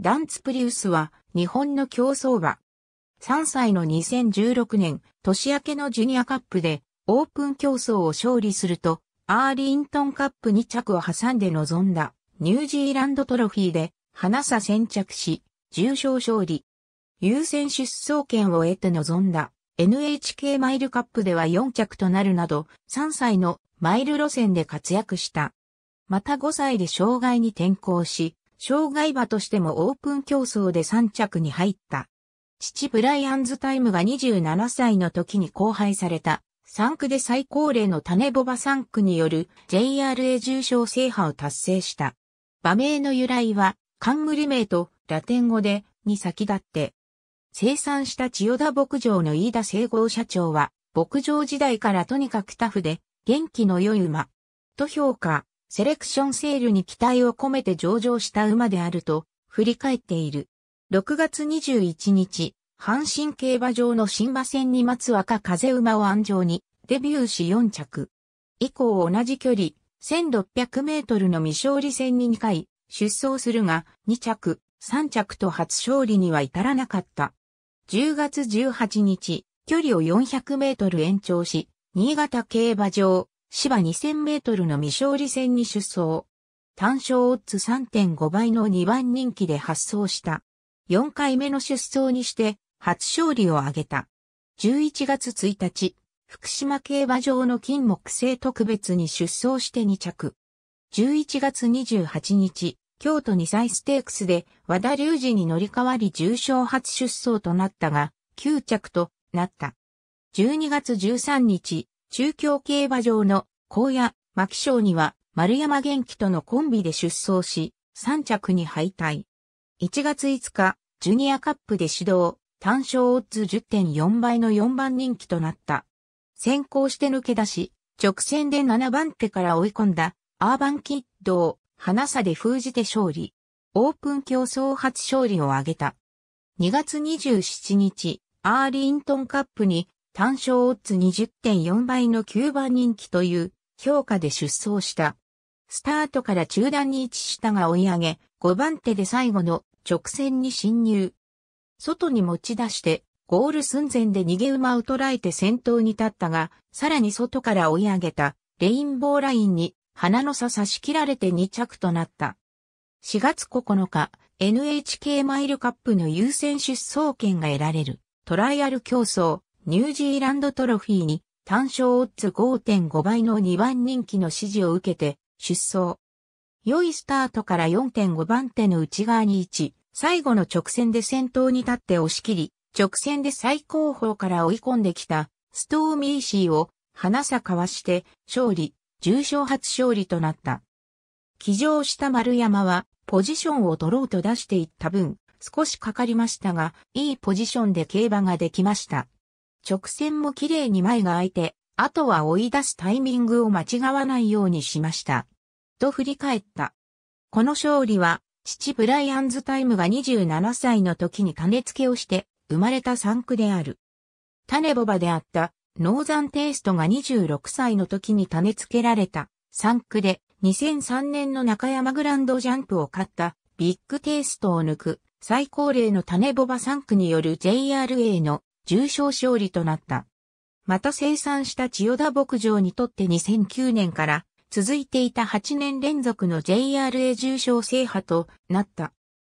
ダンツプリウスは日本の競争馬。3歳の2016年、年明けのジュニアカップでオープン競争を勝利すると、アーリントンカップ2着を挟んで臨んだニュージーランドトロフィーで花差先着し、重賞勝利。優先出走権を得て臨んだ NHK マイルカップでは4着となるなど、3歳のマイル路線で活躍した。また5歳で障害に転向し、障害馬としてもオープン競争で3着に入った。父ブライアンズタイムが27歳の時に交配された、3区で最高齢の種ボバ3区による JRA 重賞制覇を達成した。馬名の由来は、冠名とラテン語で、に先立って、生産した千代田牧場の飯田整合社長は、牧場時代からとにかくタフで、元気の良い馬、と評価、セレクションセールに期待を込めて上場した馬であると振り返っている。6月21日、阪神競馬場の新馬戦に待つ若風馬を安城にデビューし4着。以降同じ距離、1600メートルの未勝利戦に2回出走するが2着、3着と初勝利には至らなかった。10月18日、距離を400メートル延長し、新潟競馬場芝2000メートルの未勝利戦に出走。単勝オッズ3.5倍の2番人気で発走した。4回目の出走にして初勝利を挙げた。11月1日、福島競馬場の金木製特別に出走して2着。11月28日、京都2歳ステークスで和田隆二に乗り換わり重賞初出走となったが、9着となった。12月13日、中京競馬場の荒野、牧賞には丸山元気とのコンビで出走し、3着に敗退。1月5日、ジュニアカップで指導、単勝オッズ10.4倍の4番人気となった。先行して抜け出し、直線で7番手から追い込んだ、アーバンキッドを、花差で封じて勝利。オープン競争初勝利を挙げた。2月27日、アーリントンカップに単勝オッズ20.4倍の9番人気という評価で出走した。スタートから中段に位置したが追い上げ、5番手で最後の直線に侵入。外に持ち出して、ゴール寸前で逃げ馬を捉えて先頭に立ったが、さらに外から追い上げた、レインボーラインに、花の差差し切られて2着となった。4月9日、NHK マイルカップの優先出走権が得られる、トライアル競争、ニュージーランドトロフィーに単勝オッズ5.5倍の2番人気の支持を受けて出走。良いスタートから4.5番手の内側に位置、最後の直線で先頭に立って押し切り、直線で最高峰から追い込んできたストーミーシーを花さかわして勝利、重賞初勝利となった。騎乗した丸山はポジションを取ろうと出していった分、少しかかりましたが、いいポジションで競馬ができました。直線も綺麗に前が空いて、あとは追い出すタイミングを間違わないようにしました。と振り返った。この勝利は、父ブライアンズ・タイムが27歳の時に種付けをして生まれた産区である。種ボバであったノーザンテイストが26歳の時に種付けられた産区で2003年の中山グランドジャンプを勝ったビッグテイストを抜く最高齢の種ボバ産区による JRA の重賞勝利となった。また生産した千代田牧場にとって2009年から続いていた8年連続の JRA 重賞制覇となった。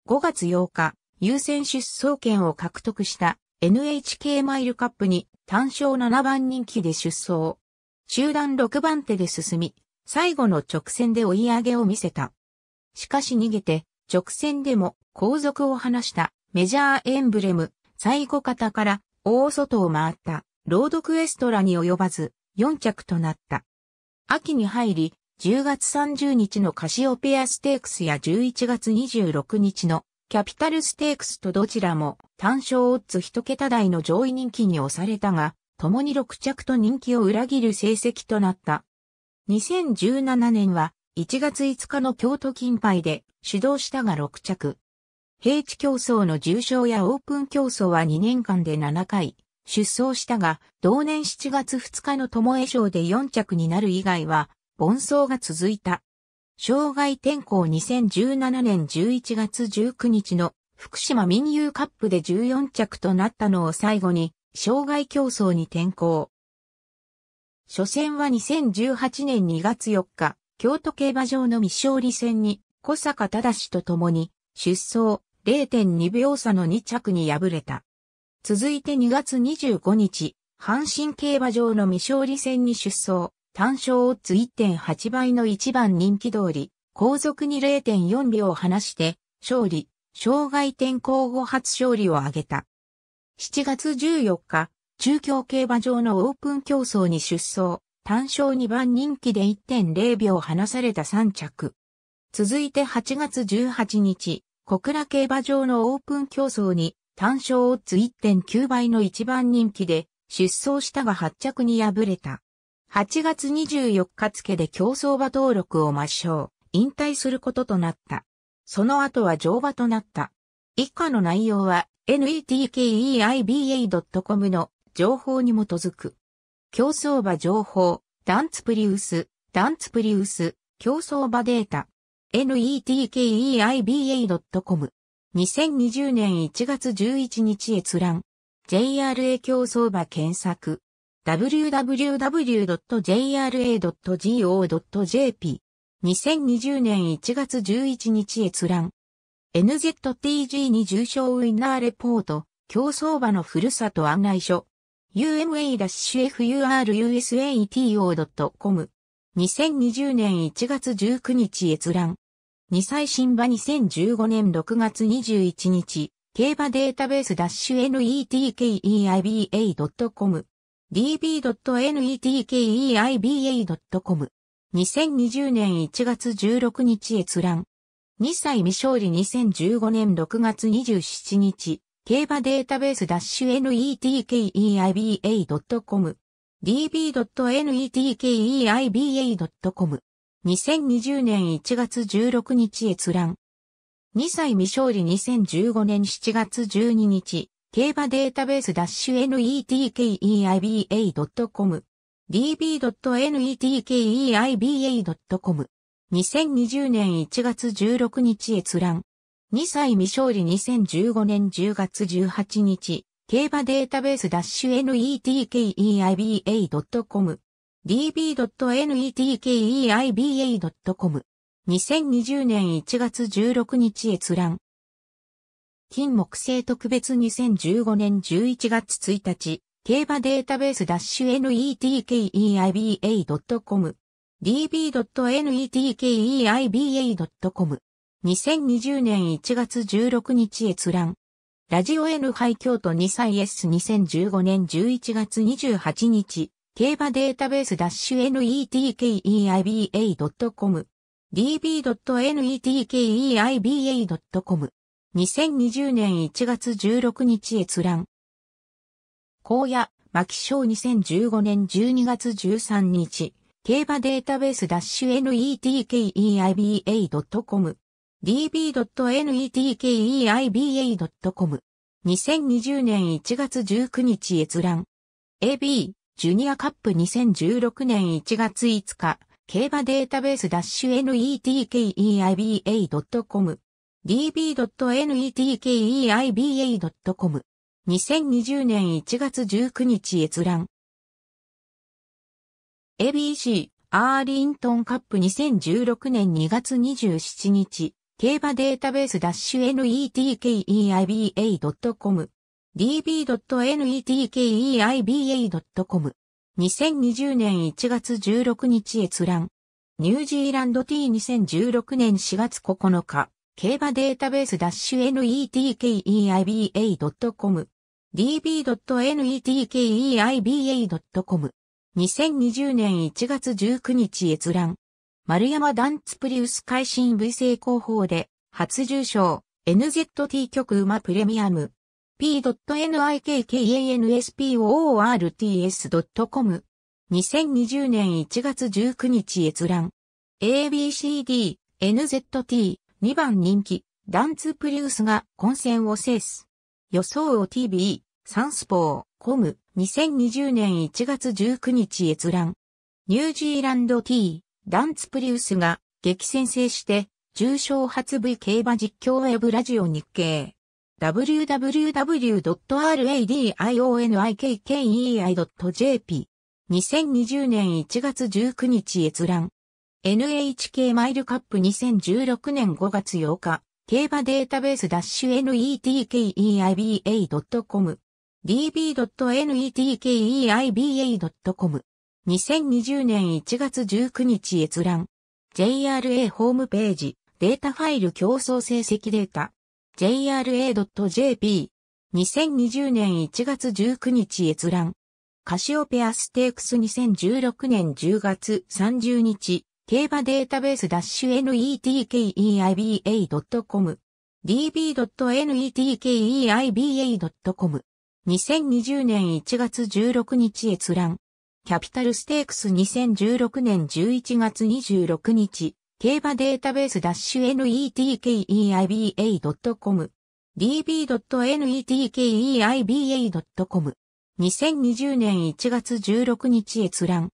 5月8日、優先出走権を獲得した NHK マイルカップに単勝7番人気で出走。集団6番手で進み、最後の直線で追い上げを見せた。しかし逃げて、直線でも後続を離したメジャーエンブレム、最後方から大外を回ったロードクエストラに及ばず4着となった。秋に入り、10月30日のカシオペアステークスや11月26日のキャピタルステークスとどちらも単勝オッズ1桁台の上位人気に押されたが、共に6着と人気を裏切る成績となった。2017年は1月5日の京都金杯で主導したが6着。平地競争の重賞やオープン競争は2年間で7回出走したが、同年7月2日の巴賞で4着になる以外は、凡走が続いた。障害転向2017年11月19日の福島民友カップで14着となったのを最後に、障害競争に転向。初戦は2018年2月4日、京都競馬場の未勝利戦に、小坂忠と共に、出走、0.2秒差の2着に敗れた。続いて2月25日、阪神競馬場の未勝利戦に出走、単勝オッズ1.8倍の1番人気通り、後続に0.4秒を離して、勝利、障害転向後初勝利を挙げた。7月14日、中京競馬場のオープン競争に出走、単勝2番人気で1.0秒離された3着。続いて8月18日、小倉競馬場のオープン競争に単勝オッズ1.9倍の一番人気で出走したが発着に敗れた。8月24日付で競争馬登録を抹消、引退することとなった。その後は乗馬となった。以下の内容は netkeiba.com の情報に基づく。競争馬情報、ダンツプリウス、ダンツプリウス、競争馬データ。netkeiba.com。2020年1月11日閲覧。JRA 競争場検索。www.jra.go.jp。2020年1月11日閲覧。NZTG に重賞ウィナーレポート、競争場のふるさと案内書。uma-furUSATO.com e 2020年1月19日閲覧。二歳新馬2015年6月21日、競馬データベース -netkeiba.com db.netkeiba.com 2020年1月16日閲覧。2歳未勝利2015年6月27日、競馬データベース -netkeiba.com db.netkeiba.com。2020年1月16日閲覧。2歳未勝利2015年7月12日、競馬データベース -netkeiba.com。db.netkeiba.com。2020年1月16日閲覧。2歳未勝利2015年10月18日、競馬データベース -netkeiba.com db.netkeiba.com 2020年1月16日閲覧金木星特別2015年11月1日競馬データベース -netkeiba.com db.netkeiba.com 2020年1月16日閲覧ラジオ N 杯京都2歳 S2015 年11月28日、競馬データベース -netkeiba.com db.netkeiba.com 2020年1月16日閲覧。荒野、牧賞2015年12月13日、競馬データベース -netkeiba.com db.netkeiba.com。2020年1月19日閲覧。AB、ジュニアカップ2016年1月5日、競馬データベース -netkeiba.com。db.netkeiba.com。2020年1月19日閲覧。ABC、アーリントンカップ2016年2月27日。競馬データベース -netkeiba.com db.netkeiba.com 2020年1月16日閲覧ニュージーランド T2016 年4月9日競馬データベース -netkeiba.com db.netkeiba.com 2020年1月19日閲覧丸山ダンツプリウス改新 V 成功法で、初重賞、NZT 局馬プレミアム。p.nikkanspoorts.com 2020年1月19日閲覧。ABCD、NZT、2番人気、ダンツプリウスが混戦を制す。予想を TV、サンスポー、コム、2020年1月19日閲覧。ニュージーランド T、ダンツプリウスが激戦制して、重賞発 V 競馬実況ウェブラジオ日経。www.radionikeei.jp 2020年1月19日閲覧 NHK マイルカップ2016年5月8日競馬データベース -netkeiba.com db.netkeiba.com 2020年1月19日閲覧。JRA ホームページ、データファイル競争成績データ。jra.jp。2020年1月19日閲覧。カシオペアステークス2016年10月30日、競馬データベース -netkeiba.com。db.netkeiba.com。2020年1月16日閲覧。キャピタルステークス2016年11月26日、競馬データベース -netkeiba.com db.netkeiba.com 2020年1月16日閲覧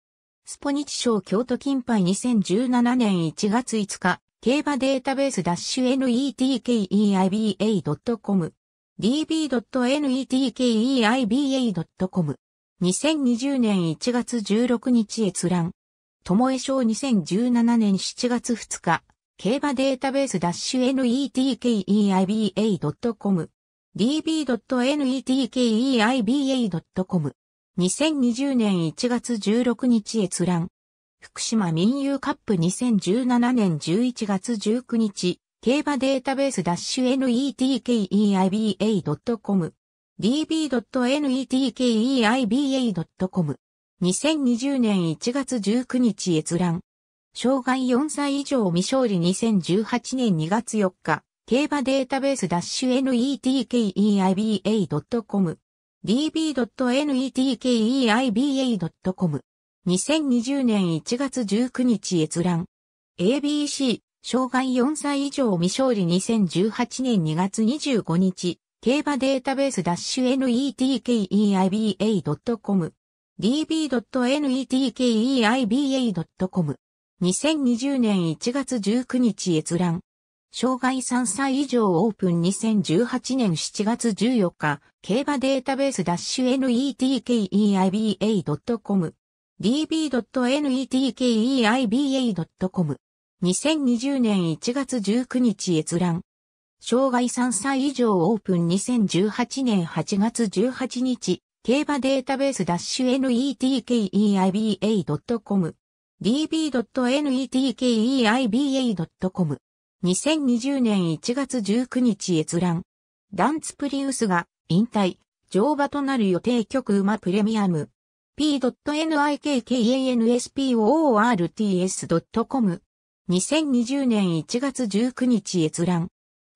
スポニチ賞京都金杯2017年1月5日競馬データベース -netkeiba.com db.netkeiba.com 2020年1月16日閲覧。ともえ賞2017年7月2日。競馬データベース -netkeiba.com。db.netkeiba.com。2020年1月16日閲覧。福島民友カップ2017年11月19日。競馬データベース -netkeiba.com。db.netkeiba.com。2020年1月19日閲覧。障害4歳以上未勝利2018年2月4日。競馬データベース -netkeiba.com。db.netkeiba.com。2020年1月19日閲覧。ABC、障害4歳以上未勝利2018年2月25日。競馬データベース -netkeiba.com db.netkeiba.com 2020年1月19日閲覧障害3歳以上オープン2018年7月14日競馬データベース -netkeiba.com db.netkeiba.com 2020年1月19日閲覧障害3歳以上オープン2018年8月18日、競馬データベース -netkeiba.com db.netkeiba.com 2020年1月19日閲覧。ダンツプリウスが引退、乗馬となる予定局馬プレミアム。p.nikkansport.com2020 s 年1月19日閲覧。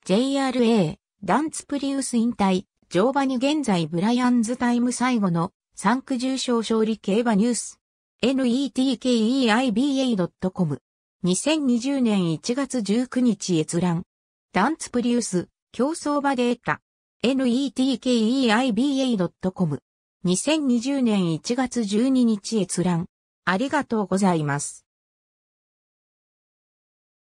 JRA、ダンツプリウス引退、乗馬に現在ブライアンズタイム最後のサンク重賞勝利競馬ニュース。netkeiba.com 2020年1月19日閲覧。ダンツプリウス、競争場データ。netkeiba.com2020 年1月12日閲覧。ありがとうございます。